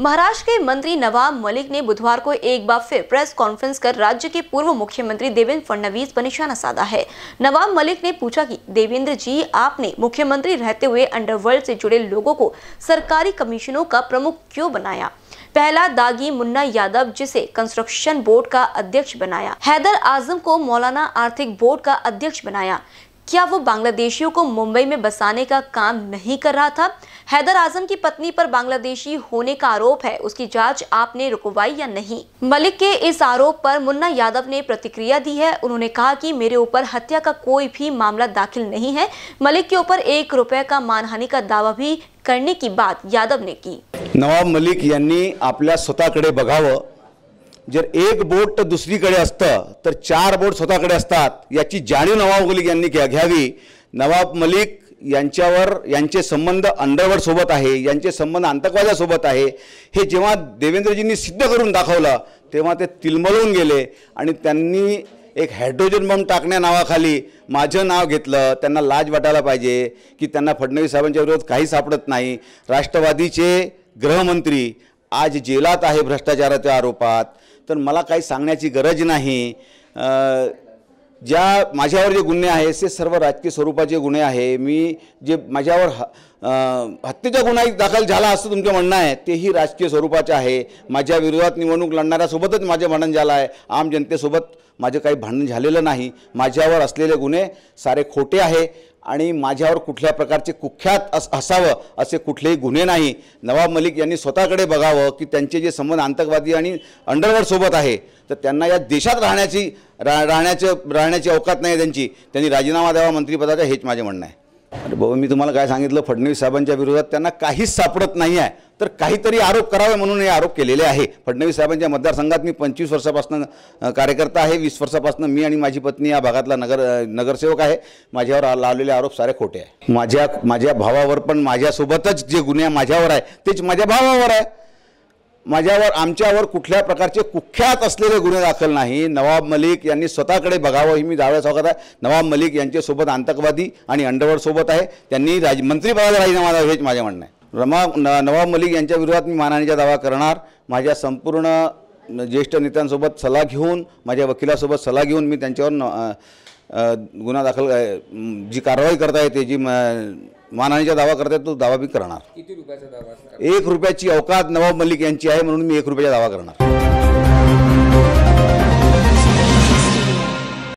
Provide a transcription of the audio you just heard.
महाराष्ट्र के मंत्री नवाब मलिक ने बुधवार को एक बार फिर प्रेस कॉन्फ्रेंस कर राज्य के पूर्व मुख्यमंत्री देवेंद्र फडणवीस पर निशाना साधा है नवाब मलिक ने पूछा कि देवेंद्र जी आपने मुख्यमंत्री रहते हुए अंडरवर्ल्ड से जुड़े लोगों को सरकारी कमीशनों का प्रमुख क्यों बनाया पहला दागी मुन्ना यादव जिसे कंस्ट्रक्शन बोर्ड का अध्यक्ष बनाया हैदर आजम को मौलाना आर्थिक बोर्ड का अध्यक्ष बनाया क्या वो बांग्लादेशियों को मुंबई में बसाने का काम नहीं कर रहा था हैदर आजम की पत्नी पर बांग्लादेशी होने का आरोप है उसकी जांच आपने रुकवाई या नहीं मलिक के इस आरोप पर मुन्ना यादव ने प्रतिक्रिया दी है उन्होंने कहा कि मेरे ऊपर हत्या का कोई भी मामला दाखिल नहीं है मलिक के ऊपर एक रुपए का मानहानी का दावा भी करने की बात यादव ने की नवाब मलिक यानी यांनी स्वतः कड़े बगाव जर एक बोट दुसरीकडे असतं तर चार बोट स्वतःकडे असतात याची जाणीव नवाब मलिक यांनी घ्या घ्यावी नवाब मलिक यांच्यावर यांचे संबंध सोबत आहे यांचे संबंध आतंकवादासोबत आहे हे जेव्हा देवेंद्रजींनी सिद्ध करून दाखवलं तेव्हा ते तिलमलून गेले आणि त्यांनी एक हायड्रोजन बॉम्ब टाकण्या नावाखाली माझं नाव घेतलं त्यांना लाज वाटायला पाहिजे की त्यांना फडणवीस साहेबांच्या विरोधात काही सापडत नाही राष्ट्रवादीचे गृहमंत्री आज जेलात आहे भ्रष्टाचाराच्या आरोपात तर मला काही सांगण्याची गरज नाही ज्या माझ्यावर जे गुन्हे आहेत ते सर्व राजकीय स्वरूपाचे गुन्हे आहे मी जे माझ्यावर हत्येचा गुन्हा दाखल झाला असं तुमचं म्हणणं आहे तेही राजकीय स्वरूपाचे आहे माझ्या विरोधात निवडणूक लढणाऱ्यासोबतच माझे भांडण झालं आहे आम जनतेसोबत माझं काही भांडण झालेलं नाही माझ्यावर असलेले गुन्हे सारे खोटे आहे आणि माझ्यावर कुठल्या प्रकारचे कुख्यात अस असावं असे कुठलेही गुन्हे नाही नवाब मलिक यांनी स्वतःकडे बघावं की त्यांचे जे संबंध आतंकवादी आणि अंडरवर्ल्डसोबत आहे तर त्यांना या देशात राहण्याची रा राहण्याचं राहण्याची अवकात नाही त्यांची त्यांनी राजीनामा द्यावा मंत्रिपदाचा हेच माझे म्हणणं आहे बाबा मी तुम्हाला काय सांगितलं फडणवीस साहेबांच्या विरोधात त्यांना काहीच सापडत नाही आहे तर काहीतरी आरोप करावे म्हणून हे आरोप केलेले आहे फडणवीस साहेबांच्या मतदारसंघात मी पंचवीस वर्षापासून कार्यकर्ता आहे वीस वर्षापासून मी आणि माझी पत्नी या भागातला नगर नगरसेवक आहे माझ्यावर लावलेले आरोप सारे खोटे आहे माझ्या माझ्या भावावर पण माझ्यासोबतच जे गुन्हे माझ्यावर आहे तेच माझ्या भावावर आहे माझ्यावर आमच्यावर कुठल्या प्रकारचे कुख्यात असलेले गुन्हे दाखल नाही नवाब मलिक यांनी स्वतःकडे बघावं ही मी दाव्या स्वागत आहे नवाब मलिक यांच्यासोबत आतंकवादी आणि अंडरवर्डसोबत आहे त्यांनी राज मंत्रिपदाचा राजीनामा द्यावा हेच माझे म्हणणं आहे रमा न नवाब मलिक यांच्या विरोधात मी मानहानीचा दावा करणार माझ्या संपूर्ण ज्येष्ठ नेत्यांसोबत सल्ला घेऊन माझ्या वकिलासोबत सल्ला घेऊन मी त्यांच्यावर गुन्हा दाखल जी कारवाई करता येते जी म मानहानीचा दावा करताय तो दावा मी करणार किती रुपयाचा दावा एक रुपयाची अवकात नवाब मलिक यांची आहे म्हणून मी एक रुपयाचा दावा करणार